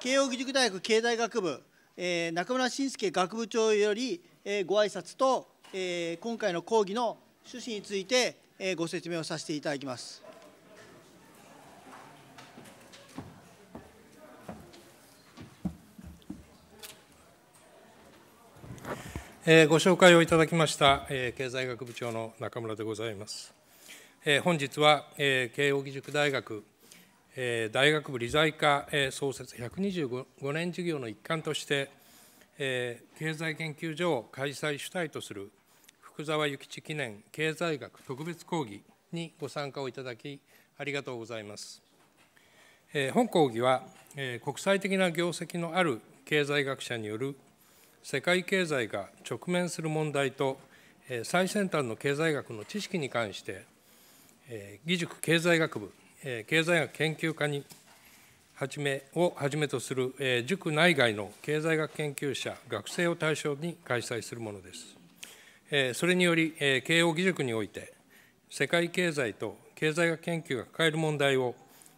慶應義塾大学経済学部、えー、中村信介学部長より、えー、ご挨拶と、えー、今回の講義の趣旨について、えー、ご説明をさせていただきます。えご紹介をいただきました、え経済学部長の中村でございます。え本日は、え慶應義塾大学大学部理財科創設125年事業の一環として、経済研究所を開催主体とする福沢諭吉記念経済学特別講義にご参加をいただき、ありがとうございます。本講義は、国際的な業績のある経済学者による世界経済が直面する問題と、最先端の経済学の知識に関して、義塾経済学部経済学研究家にはじめをはじめとする塾内外の経済学研究者、学生を対象に開催するものです。それにより、慶應義塾において、世界経済と経済学研究が抱える問題を、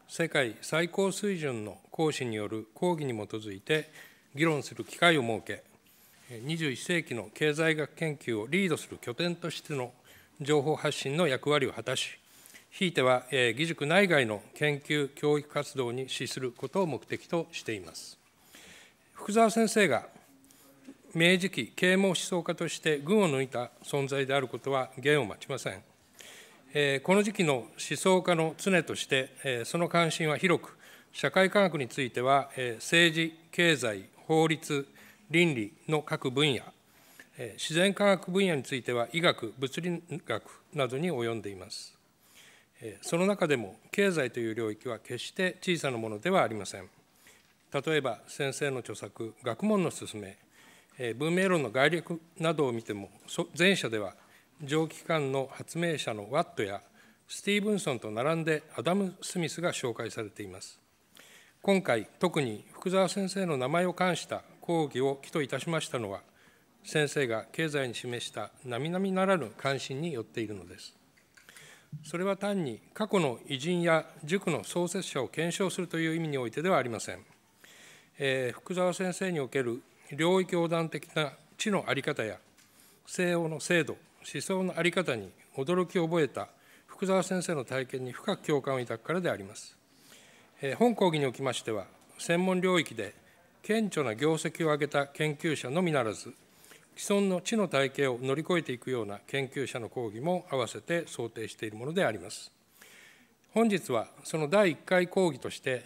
世界最高水準の講師による講義に基づいて議論する機会を設け、21世紀の経済学研究をリードする拠点としての情報発信の役割を果たし、ひいては、えー、義塾内外の研究教育活動に資することを目的としています福沢先生が明治期啓蒙思想家として群を抜いた存在であることは言を待ちません、えー、この時期の思想家の常として、えー、その関心は広く社会科学については、えー、政治経済法律倫理の各分野自然科学分野については医学物理学などに及んでいますその中でも経済という領域は決して小さなものではありません。例えば先生の著作「学問の勧め」文明論の概略などを見ても前者では蒸気機関の発明者のワットやスティーブンソンと並んでアダム・スミスが紹介されています。今回特に福沢先生の名前を冠した講義を起といたしましたのは先生が経済に示した並々ならぬ関心によっているのです。それは単に過去の偉人や塾の創設者を検証するという意味においてではありません。えー、福沢先生における領域横断的な知の在り方や西欧の制度、思想の在り方に驚きを覚えた福沢先生の体験に深く共感を抱くからであります。えー、本講義におきましては、専門領域で顕著な業績を上げた研究者のみならず、既存の知の体系を乗り越えていくような研究者の講義も併せて想定しているものであります。本日はその第1回講義として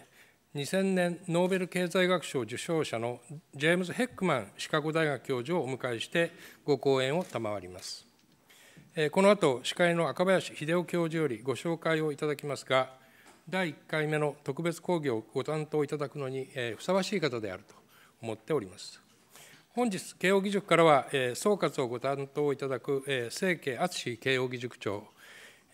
2000年ノーベル経済学賞受賞者のジェームズ・ヘックマンシカゴ大学教授をお迎えしてご講演を賜ります。この後司会の赤林秀夫教授よりご紹介をいただきますが第1回目の特別講義をご担当いただくのにふさわしい方であると思っております。本日、慶應義塾からは、え総括をご担当いただく、え清家敦慶應義塾長、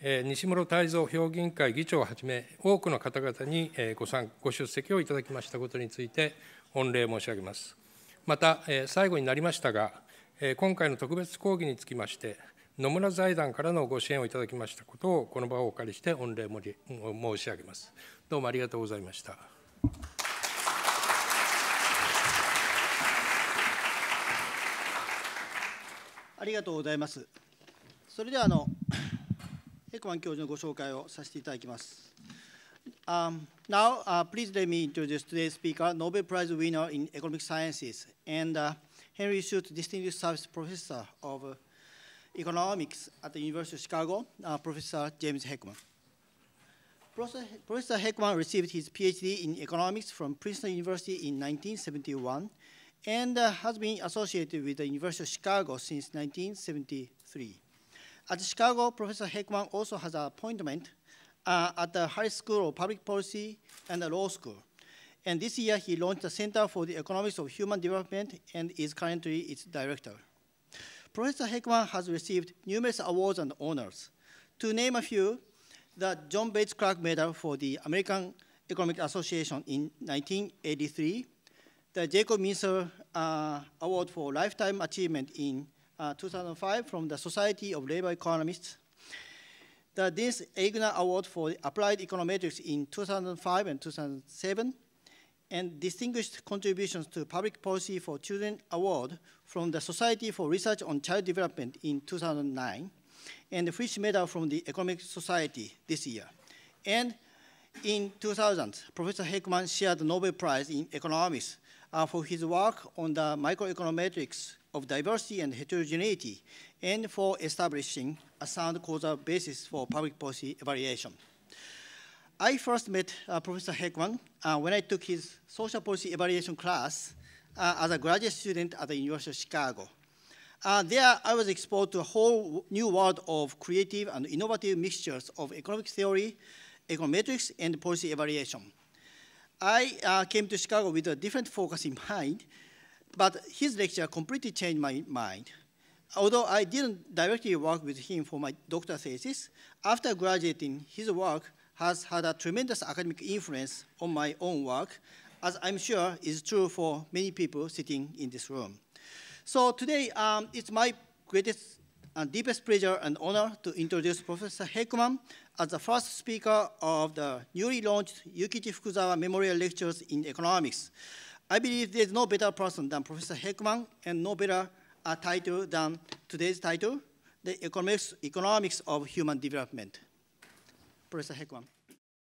え西室泰造評議員会議長をはじめ、多くの方々に、えご参ご出席をいただきましたことについて、御礼申し上げます。また、え最後になりましたが、え今回の特別講義につきまして、野村財団からのご支援をいただきましたことを、この場をお借りして、御礼申し上げます。どうもありがとうございました。ありがとうございます。それではあのエコマン教授のご紹介をさせていただきます。Um, now, uh, please let me introduce today's speaker, Nobel Prize winner in Economic Sciences and uh, Henry Schutz Distinguished Service Professor of uh, Economics at the University of Chicago, uh, Professor James Heckman. Professor Heckman received his PhD in economics from Princeton University in 1971 and uh, has been associated with the University of Chicago since 1973. At Chicago, Professor Heckman also has an appointment uh, at the Harris School of Public Policy and the Law School. And this year, he launched the Center for the Economics of Human Development and is currently its director. Professor Heckman has received numerous awards and honors. To name a few, the John Bates Clark Medal for the American Economic Association in 1983, the Jacob Mincer uh, Award for Lifetime Achievement in uh, 2005 from the Society of Labor Economists, the Dean's Egner Award for Applied Econometrics in 2005 and 2007, and Distinguished Contributions to Public Policy for Children Award from the Society for Research on Child Development in 2009, and the Fish Medal from the Economic Society this year. And in 2000, Professor Heckman shared the Nobel Prize in Economics uh, for his work on the microeconometrics of diversity and heterogeneity and for establishing a sound causal basis for public policy evaluation. I first met uh, Professor Heckman uh, when I took his social policy evaluation class uh, as a graduate student at the University of Chicago. Uh, there, I was exposed to a whole new world of creative and innovative mixtures of economic theory, econometrics, and policy evaluation. I uh, came to Chicago with a different focus in mind, but his lecture completely changed my mind. Although I didn't directly work with him for my doctoral thesis, after graduating, his work has had a tremendous academic influence on my own work, as I'm sure is true for many people sitting in this room. So today, um, it's my greatest and deepest pleasure and honor to introduce Professor Heckman as the first speaker of the newly launched Yukichi Fukuzawa Memorial Lectures in Economics. I believe there's no better person than Professor Heckman and no better uh, title than today's title, The Economics, Economics of Human Development. Professor Heckman.